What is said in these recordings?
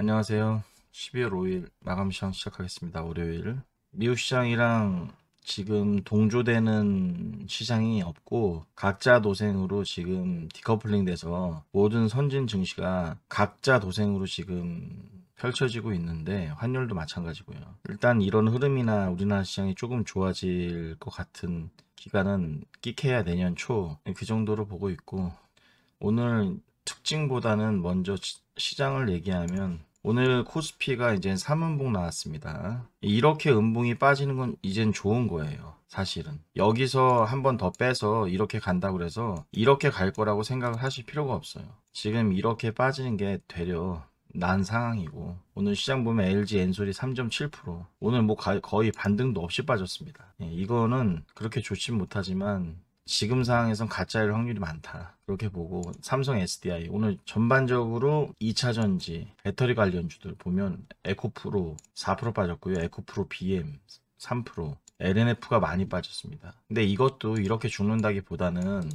안녕하세요. 12월 5일 마감 시장 시작하겠습니다. 월요일 미국 시장이랑 지금 동조되는 시장이 없고 각자 도생으로 지금 디커플링 돼서 모든 선진 증시가 각자 도생으로 지금 펼쳐지고 있는데 환율도 마찬가지고요. 일단 이런 흐름이나 우리나라 시장이 조금 좋아질 것 같은 기간은 끼해야 내년 초 그 정도로 보고 있고 오늘 특징보다는 먼저 시장을 얘기하면 오늘 코스피가 이제 3음봉 나왔습니다. 이렇게 음봉이 빠지는 건 이젠 좋은 거예요. 사실은 여기서 한 번 더 빼서 이렇게 간다 그래서 이렇게 갈 거라고 생각을 하실 필요가 없어요. 지금 이렇게 빠지는 게 되려 난 상황이고 오늘 시장 보면 LG 엔솔이 3.7% 오늘 뭐 거의 반등도 없이 빠졌습니다. 예, 이거는 그렇게 좋진 못하지만 지금 상황에선 가짜일 확률이 많다. 그렇게 보고 삼성 SDI 오늘 전반적으로 2차전지 배터리 관련주들 보면 에코프로 4% 빠졌고요. 에코프로 BM 3% LNF가 많이 빠졌습니다. 근데 이것도 이렇게 죽는다기보다는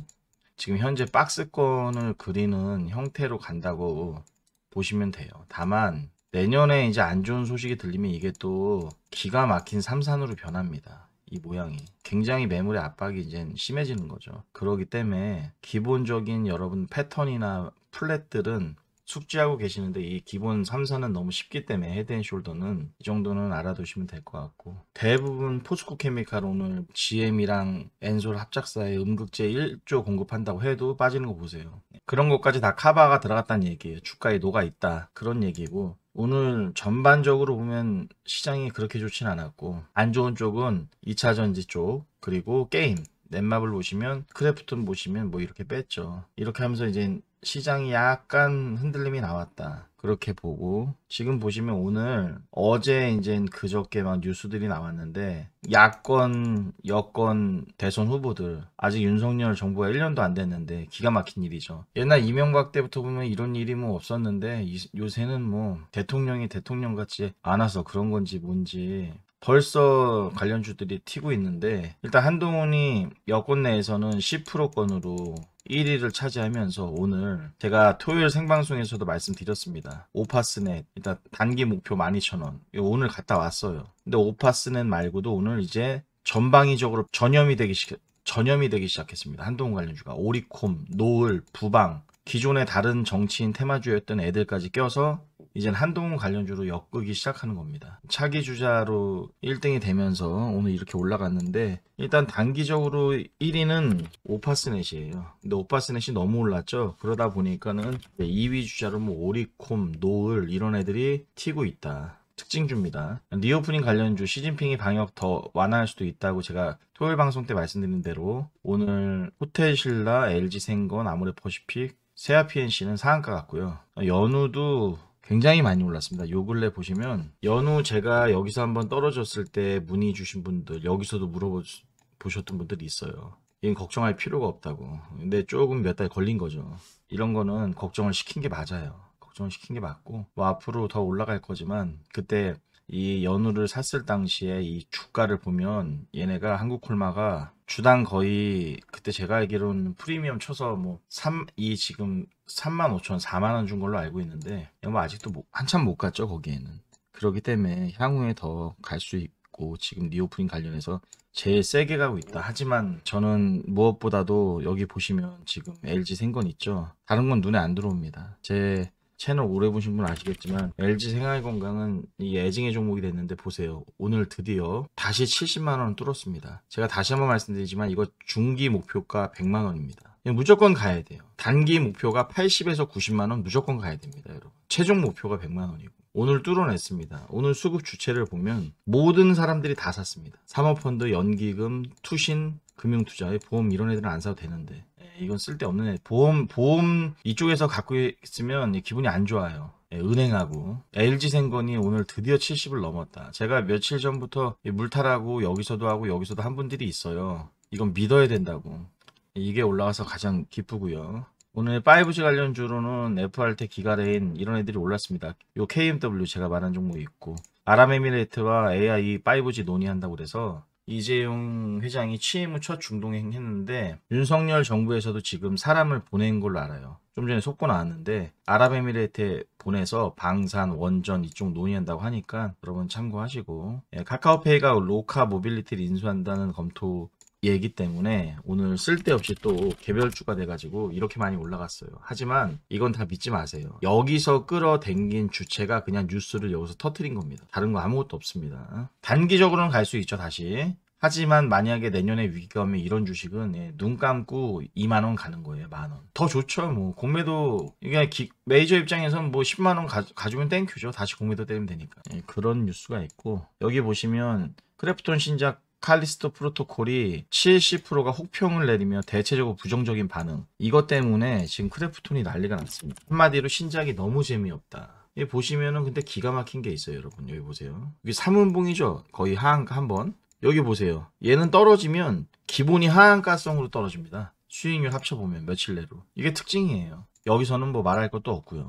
지금 현재 박스권을 그리는 형태로 간다고 보시면 돼요. 다만 내년에 이제 안 좋은 소식이 들리면 이게 또 기가 막힌 삼산으로 변합니다. 이 모양이 굉장히 매물의 압박이 이제 심해지는 거죠 그러기 때문에 기본적인 여러분 패턴이나 플랫들은 숙지하고 계시는데 이 기본 3, 4는 너무 쉽기 때문에 헤드앤숄더는 이 정도는 알아두시면 될 것 같고 대부분 포스코 케미칼 오늘 GM이랑 엔솔 합작사에 음극제 1조 공급한다고 해도 빠지는 거 보세요 그런 것까지 다 카바가 들어갔다는 얘기예요. 주가에 녹아 있다. 그런 얘기고 오늘 전반적으로 보면 시장이 그렇게 좋진 않았고 안 좋은 쪽은 2차전지 쪽 그리고 게임 넷마블 보시면 크래프톤 보시면 뭐 이렇게 뺐죠. 이렇게 하면서 이제 시장이 약간 흔들림이 나왔다. 그렇게 보고 지금 보시면 오늘 어제 이제 그저께 막 뉴스들이 나왔는데 야권 여권 대선 후보들 아직 윤석열 정부가 1년도 안 됐는데 기가 막힌 일이죠 옛날 이명박 때부터 보면 이런 일이 뭐 없었는데 요새는 뭐 대통령이 대통령같지않아서 그런 건지 뭔지 벌써 관련주들이 튀고 있는데 일단 한동훈이 여권 내에서는 10%권으로 1위를 차지하면서 오늘 제가 토요일 생방송에서도 말씀드렸습니다. 오파스넷 일단 단기 목표 12,000원 오늘 갔다 왔어요. 근데 오파스넷 말고도 오늘 이제 전방위적으로 전염이 되기 시작 전염이 되기 시작했습니다. 한동훈 관련주가 오리콤, 노을, 부방 기존의 다른 정치인 테마주였던 애들까지 껴서 이젠 한동훈 관련주로 엮기 으 시작하는 겁니다. 차기 주자로 1등이 되면서 오늘 이렇게 올라갔는데 일단 단기적으로 1위는 오파스넷이에요. 근데 오파스넷이 너무 올랐죠. 그러다 보니까는 2위 주자로 뭐 오리콤, 노을 이런 애들이 튀고 있다. 특징주입니다. 리오프닝 관련주 시진핑이 방역 더 완화할 수도 있다고 제가 토요일 방송 때 말씀드린 대로 오늘 호텔신라, LG생건, 아모레퍼시픽, 세아피엔씨는 상한가 같고요. 연우도 굉장히 많이 올랐습니다. 요 근래 보시면 연후 제가 여기서 한번 떨어졌을 때 문의 주신 분들 여기서도 물어보셨던 분들이 있어요. 이건 걱정할 필요가 없다고. 근데 조금 몇 달 걸린 거죠. 이런 거는 걱정을 시킨 게 맞아요. 걱정을 시킨 게 맞고 뭐 앞으로 더 올라갈 거지만 그때 이 연우를 샀을 당시에 이 주가를 보면 얘네가 한국 콜마가 주당 거의 그때 제가 알기로는 프리미엄 쳐서 뭐 3, 이 지금 35,000, 4만원 준 걸로 알고 있는데 뭐 아직도 뭐 한참 못 갔죠 거기에는 그렇기 때문에 향후에 더 갈 수 있고 지금 리오프닝 관련해서 제일 세게 가고 있다 하지만 저는 무엇보다도 여기 보시면 지금 LG 생건 있죠 다른 건 눈에 안 들어옵니다 제 채널 오래 보신 분 아시겠지만 LG 생활건강은 이 애증의 종목이 됐는데 보세요. 오늘 드디어 다시 70만원을 뚫었습니다. 제가 다시 한번 말씀드리지만 이거 중기 목표가 100만원입니다. 예, 무조건 가야 돼요. 단기 목표가 80에서 90만 원 무조건 가야 됩니다, 여러분. 최종 목표가 100만 원이고. 오늘 뚫어냈습니다. 오늘 수급 주체를 보면 모든 사람들이 다 샀습니다. 사모펀드, 연기금, 투신, 금융투자의 보험 이런 애들은 안 사도 되는데 예, 이건 쓸데없는 애. 보험 보험 이쪽에서 갖고 있으면 기분이 안 좋아요. 예, 은행하고 LG생건이 오늘 드디어 70을 넘었다. 제가 며칠 전부터 물타라고 여기서도 하고 여기서도 한 분들이 있어요. 이건 믿어야 된다고. 이게 올라와서 가장 기쁘고요. 오늘 5G 관련주로는 FRT 기가레인 이런 애들이 올랐습니다. 요 KMW 제가 말한 종목 이 있고 아랍에미레이트와 AI 5G 논의한다고 그래서 이재용 회장이 취임 후 첫 중동행 했는데 윤석열 정부에서도 지금 사람을 보낸 걸로 알아요. 좀 전에 속보 나왔는데 아랍에미레이트에 보내서 방산, 원전 이쪽 논의한다고 하니까 여러분 참고하시고 예, 카카오페이가 로카 모빌리티를 인수한다는 검토 얘기 때문에 오늘 쓸데없이 또 개별주가 돼가지고 이렇게 많이 올라갔어요. 하지만 이건 다 믿지 마세요. 여기서 끌어당긴 주체가 그냥 뉴스를 여기서 터트린 겁니다. 다른 거 아무것도 없습니다. 단기적으로는 갈 수 있죠, 다시. 하지만 만약에 내년에 위기가 오면 이런 주식은 예, 눈 감고 2만 원 가는 거예요. 만 원. 더 좋죠. 뭐 공매도 이게 메이저 입장에선 뭐 10만 원 가, 가주면 땡큐죠. 다시 공매도 때리면 되니까. 예, 그런 뉴스가 있고 여기 보시면 크래프톤 신작 칼리스토 프로토콜이 70%가 혹평을 내리며 대체적으로 부정적인 반응 이것 때문에 지금 크래프톤이 난리가 났습니다 한마디로 신작이 너무 재미없다 여 보시면은 근데 기가 막힌 게 있어요 여러분 여기 보세요 이게 3운봉이죠 거의 하한 가 한번 여기 보세요 얘는 떨어지면 기본이 하한가성으로 떨어집니다 수익률 합쳐보면 며칠 내로 이게 특징이에요 여기서는 뭐 말할 것도 없고요.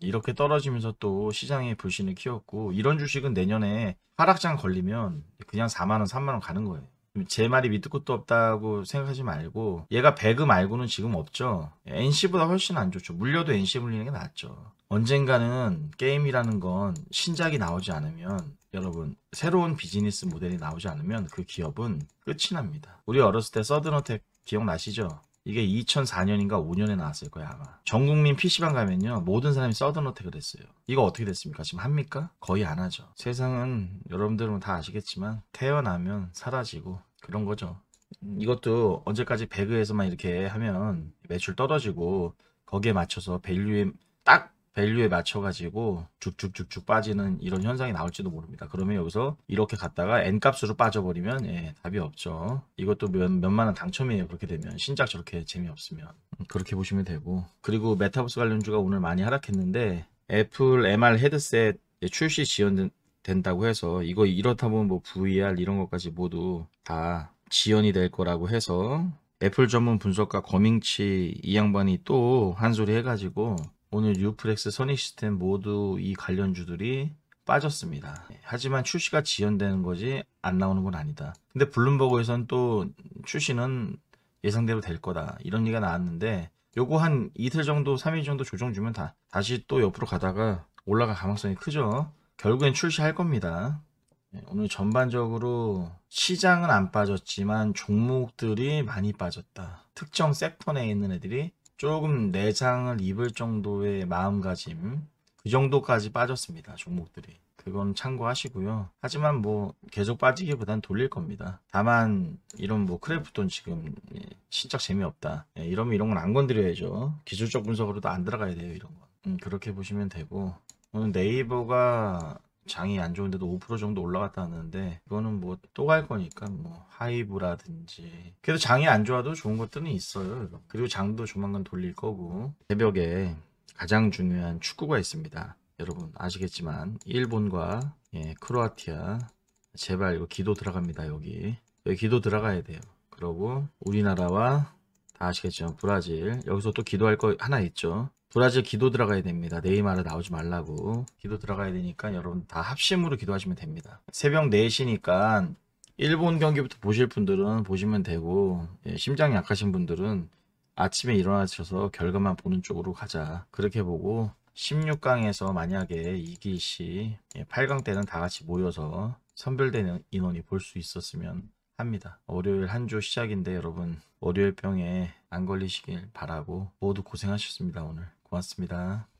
이렇게 떨어지면서 또 시장의 불신을 키웠고 이런 주식은 내년에 하락장 걸리면 그냥 4만원, 3만원 가는 거예요. 제 말이 믿을 것도 없다고 생각하지 말고 얘가 배그 말고는 지금 없죠. NC보다 훨씬 안 좋죠. 물려도 NC 물리는 게 낫죠. 언젠가는 게임이라는 건 신작이 나오지 않으면 여러분 새로운 비즈니스 모델이 나오지 않으면 그 기업은 끝이 납니다. 우리 어렸을 때 서든어택 기억나시죠? 이게 2004년인가 5년에 나왔을 거야 아마. 전국민 PC방 가면요 모든 사람이 서든어택을 했어요. 이거 어떻게 됐습니까? 지금 합니까? 거의 안 하죠. 세상은 여러분들은 다 아시겠지만 태어나면 사라지고 그런 거죠. 이것도 언제까지 배그에서만 이렇게 하면 매출 떨어지고 거기에 맞춰서 밸류에 딱 밸류에 맞춰가지고 쭉쭉쭉쭉 빠지는 이런 현상이 나올지도 모릅니다. 그러면 여기서 이렇게 갔다가 N값으로 빠져버리면 예, 답이 없죠. 이것도 몇, 몇만원 당첨이에요. 그렇게 되면 신작 저렇게 재미없으면 음, 그렇게 보시면 되고 그리고 메타버스 관련주가 오늘 많이 하락했는데 애플 MR 헤드셋 예, 출시 지연된다고 해서 이거 이렇다 보면 뭐 VR 이런 것까지 모두 다 지연이 될 거라고 해서 애플 전문 분석가 거밍치 이 양반이 또 한 소리 해가지고 오늘 유프렉스 선익 시스템 모두 이 관련주들이 빠졌습니다. 하지만 출시가 지연되는 거지 안 나오는 건 아니다. 근데 블룸버그에서는또 출시는 예상대로 될 거다 이런 얘기가 나왔는데 요거 한 이틀 정도 3일 정도 조정 주면 다, 다시 또 옆으로 가다가 올라갈 가능성이 크죠. 결국엔 출시할 겁니다. 예, 오늘 전반적으로 시장은 안 빠졌지만 종목들이 많이 빠졌다. 특정 섹터 내에 있는 애들이 조금 내장을 입을 정도의 마음가짐 그 정도까지 빠졌습니다. 종목들이. 그건 참고하시고요. 하지만 뭐 계속 빠지기보단 돌릴 겁니다. 다만 이런 뭐 크래프톤 지금 진짜 예, 재미없다. 예, 이러면 이런 건 안 건드려야죠. 기술적 분석으로도 안 들어가야 돼요. 이런 건. 음, 그렇게 보시면 되고 오늘 네이버가 장이 안 좋은데도 5% 정도 올라갔다는데 그거는 뭐 또 갈 거니까 뭐 하이브라든지 그래도 장이 안 좋아도 좋은 것들은 있어요 그리고 장도 조만간 돌릴 거고 새벽에 가장 중요한 축구가 있습니다 여러분 아시겠지만 일본과 예, 크로아티아 제발 이거 기도 들어갑니다 여기 여기 기도 들어가야 돼요 그러고 우리나라와 다 아시겠지만 브라질 여기서 또 기도할 거 하나 있죠 브라질 기도 들어가야 됩니다. 네이마르 나오지 말라고. 기도 들어가야 되니까 여러분 다 합심으로 기도하시면 됩니다. 새벽 4시니까 일본 경기부터 보실 분들은 보시면 되고 예, 심장 약하신 분들은 아침에 일어나셔서 결과만 보는 쪽으로 가자. 그렇게 보고 16강에서 만약에 이기시 8강 예, 때는 다 같이 모여서 선별되는 인원이 볼 수 있었으면 합니다. 월요일 한 주 시작인데 여러분 월요일 병에 안 걸리시길 바라고 모두 고생하셨습니다 오늘. 고맙습니다.